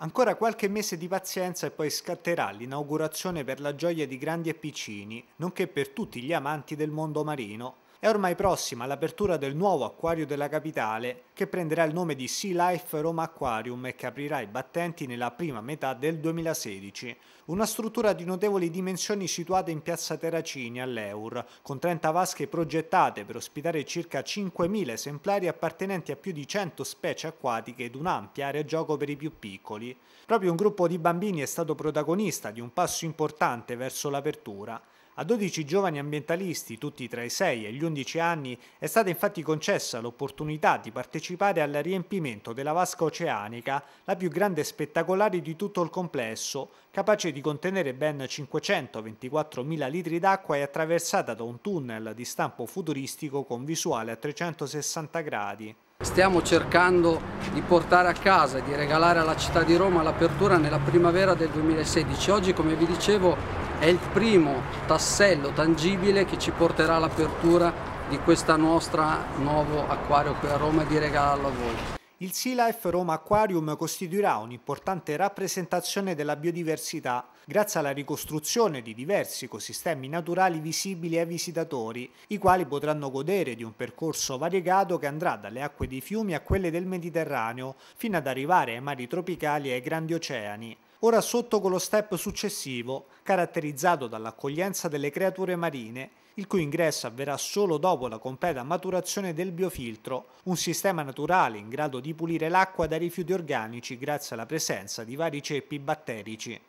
Ancora qualche mese di pazienza e poi scatterà l'inaugurazione per la gioia di grandi e piccini, nonché per tutti gli amanti del mondo marino, è ormai prossima l'apertura del nuovo acquario della capitale, che prenderà il nome di Sea Life Roma Aquarium e che aprirà i battenti nella prima metà del 2016. Una struttura di notevoli dimensioni situata in piazza Terracini all'Eur, con 30 vasche progettate per ospitare circa 5.000 esemplari appartenenti a più di 100 specie acquatiche ed un'ampia area gioco per i più piccoli. Proprio un gruppo di bambini è stato protagonista di un passo importante verso l'apertura. A 12 giovani ambientalisti, tutti tra i 6 e gli 11 anni, è stata infatti concessa l'opportunità di partecipare al riempimento della vasca oceanica, la più grande e spettacolare di tutto il complesso, capace di contenere ben 524.000 litri d'acqua e attraversata da un tunnel di stampo futuristico con visuale a 360 gradi. Stiamo cercando di portare a casa e di regalare alla città di Roma l'apertura nella primavera del 2016. Oggi, come vi dicevo, è il primo tassello tangibile che ci porterà all'apertura di questo nostro nuovo acquario qui a Roma e di regalarlo a voi. Il Sea Life Roma Aquarium costituirà un'importante rappresentazione della biodiversità grazie alla ricostruzione di diversi ecosistemi naturali visibili ai visitatori, i quali potranno godere di un percorso variegato che andrà dalle acque dei fiumi a quelle del Mediterraneo, fino ad arrivare ai mari tropicali e ai grandi oceani ora sotto con lo step successivo, caratterizzato dall'accoglienza delle creature marine, il cui ingresso avverrà solo dopo la completa maturazione del biofiltro, un sistema naturale in grado di pulire l'acqua dai rifiuti organici grazie alla presenza di vari ceppi batterici.